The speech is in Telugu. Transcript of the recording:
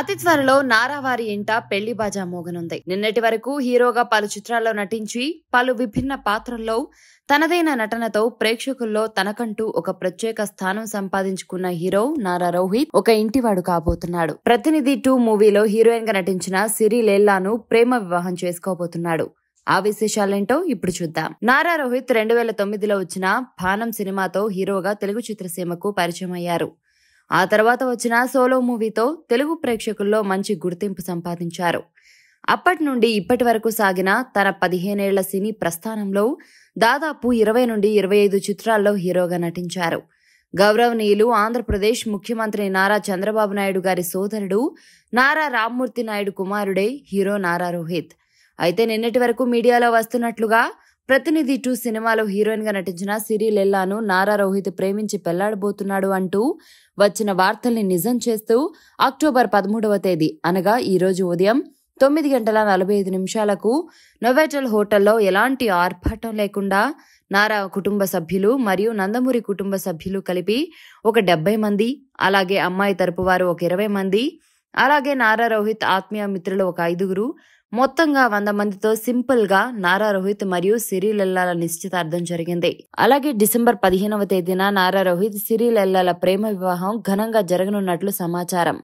అతి త్వరలో నారావారి ఇంట పెళ్లి బాజా మోగనుంది నిన్నటి వరకు హీరోగా పలు చిత్రాల్లో నటించి పలు విభిన్న పాత్రల్లో తనదైన నటనతో ప్రేక్షకుల్లో తనకంటూ ఒక ప్రత్యేక స్థానం సంపాదించుకున్న హీరో నారా రోహిత్ ఒక ఇంటివాడు కాబోతున్నాడు ప్రతినిధి టూ మూవీలో హీరోయిన్ గా నటించిన సిరి లేల్లాను ప్రేమ వివాహం చేసుకోబోతున్నాడు ఆ విశేషాలేంటో ఇప్పుడు చూద్దాం నారా రోహిత్ రెండు వేల తొమ్మిదిలో వచ్చిన భానం సినిమాతో హీరోగా తెలుగు చిత్రసీమకు పరిచయం అయ్యారు ఆ తర్వాత వచ్చిన సోలో మూవీతో తెలుగు ప్రేక్షకుల్లో మంచి గుర్తింపు సంపాదించారు అప్పటి నుండి ఇప్పటి వరకు సాగిన తన పదిహేనేళ్ల సినీ ప్రస్థానంలో దాదాపు ఇరవై నుండి ఇరవై ఐదు చిత్రాల్లో హీరోగా నటించారు గౌరవనీయులు ఆంధ్రప్రదేశ్ ముఖ్యమంత్రి నారా చంద్రబాబు నాయుడు గారి సోదరుడు నారా రామ్మూర్తి నాయుడు కుమారుడే హీరో నారా రోహిత్ అయితే నిన్నటి వరకు మీడియాలో వస్తున్నట్లుగా ప్రతినిధి టూ సినిమాలో హీరోయిన్గా నటించిన సిరి లెల్లాను నారా రోహిత్ ప్రేమించి పెళ్లాడబోతున్నాడు అంటూ వచ్చిన వార్తల్ని నిజం చేస్తూ అక్టోబర్ పదమూడవ తేదీ అనగా ఈరోజు ఉదయం తొమ్మిది గంటల నలభై ఐదు నిమిషాలకు నొవేటల్ హోటల్లో ఎలాంటి ఆర్భాటం లేకుండా నారా కుటుంబ సభ్యులు మరియు నందమూరి కుటుంబ సభ్యులు కలిపి ఒక డెబ్బై మంది అలాగే అమ్మాయి తరపు వారు ఒక ఇరవై మంది అలాగే నారా రోహిత్ ఆత్మీయ మిత్రులు ఒక ఐదుగురు మొత్తంగా వంద మందితో సింపుల్ గా నారా రోహిత్ మరియు సిరిలెల్లాల నిశ్చితార్థం జరిగింది అలాగే డిసెంబర్ పదిహేనవ తేదీన నారా రోహిత్ సిరిలెల్లాల ప్రేమ వివాహం ఘనంగా జరగనున్నట్లు సమాచారం